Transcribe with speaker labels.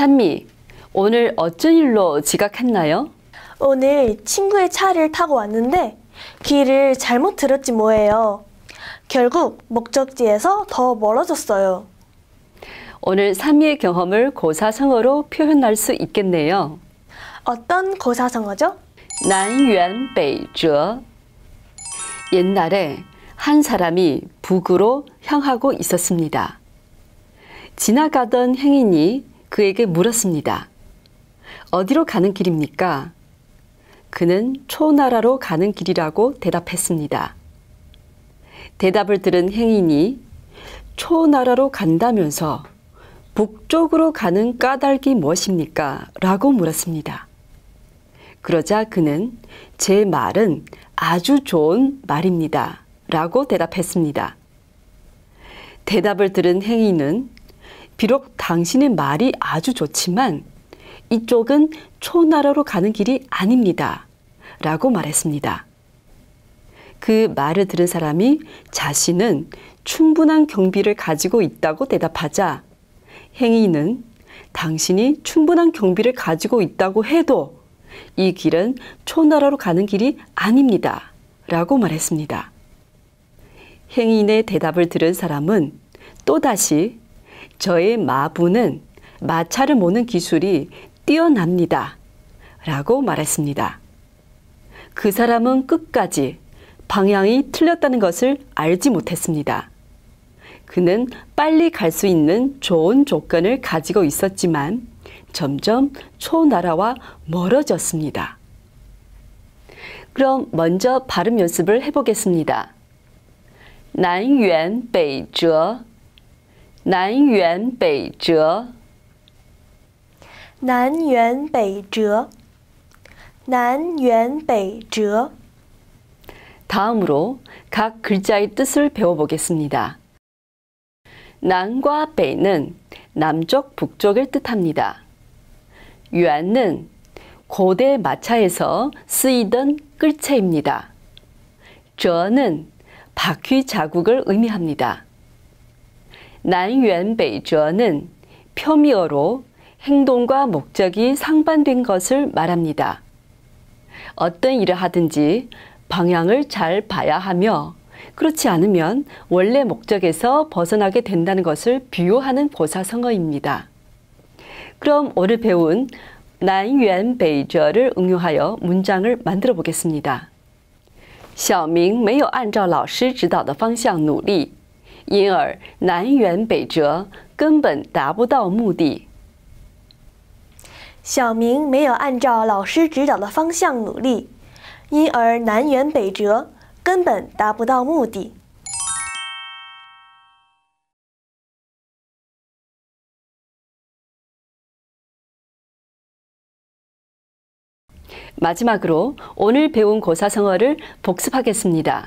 Speaker 1: 산미, 오늘 어쩐 일로 지각했나요? 오늘 친구의 차를 타고 왔는데 길을 잘못 들었지 뭐예요. 결국 목적지에서 더 멀어졌어요. 오늘 산미의 경험을 고사성어로 표현할 수 있겠네요. 어떤 고사성어죠? 난유안베 옛날에 한 사람이 북으로 향하고 있었습니다. 지나가던 행인이 그에게 물었습니다. 어디로 가는 길입니까? 그는 초나라로 가는 길이라고 대답했습니다. 대답을 들은 행인이 초나라로 간다면서 북쪽으로 가는 까닭이 무엇입니까? 라고 물었습니다. 그러자 그는 제 말은 아주 좋은 말입니다. 라고 대답했습니다. 대답을 들은 행인은 비록 당신의 말이 아주 좋지만 이쪽은 초나라로 가는 길이 아닙니다. 라고 말했습니다. 그 말을 들은 사람이 자신은 충분한 경비를 가지고 있다고 대답하자 행인은 당신이 충분한 경비를 가지고 있다고 해도 이 길은 초나라로 가는 길이 아닙니다. 라고 말했습니다. 행인의 대답을 들은 사람은 또다시 저의 마부는 마차를 모는 기술이 뛰어납니다. 라고 말했습니다. 그 사람은 끝까지 방향이 틀렸다는 것을 알지 못했습니다. 그는 빨리 갈 수 있는 좋은 조건을 가지고 있었지만 점점 초나라와 멀어졌습니다. 그럼 먼저 발음 연습을 해보겠습니다. 南辕北辙南辕北辙. 난연베이저 난연베 다음으로 각 글자의 뜻을 배워보겠습니다. 난과 베는 남쪽, 북쪽을 뜻합니다. 유은 고대 마차에서 쓰이던 끌채입니다. 저는 바퀴 자국을 의미합니다. 난연베이저는 표미어로 행동과 목적이 상반된 것을 말합니다. 어떤 일을 하든지 방향을 잘 봐야 하며 그렇지 않으면 원래 목적에서 벗어나게 된다는 것을 비유하는 고사성어입니다. 그럼 오늘 배운 난연 베이를 응용하여 문장을 만들어 보겠습니다. 小明没有按照老师指导的方向努力。因而南辕北辙，根本达不到目的。小明没有按照老师指导的方向努力，因而南辕北辙，根本达不到目的。마지막으로오늘배운고사성어를복습하겠습니다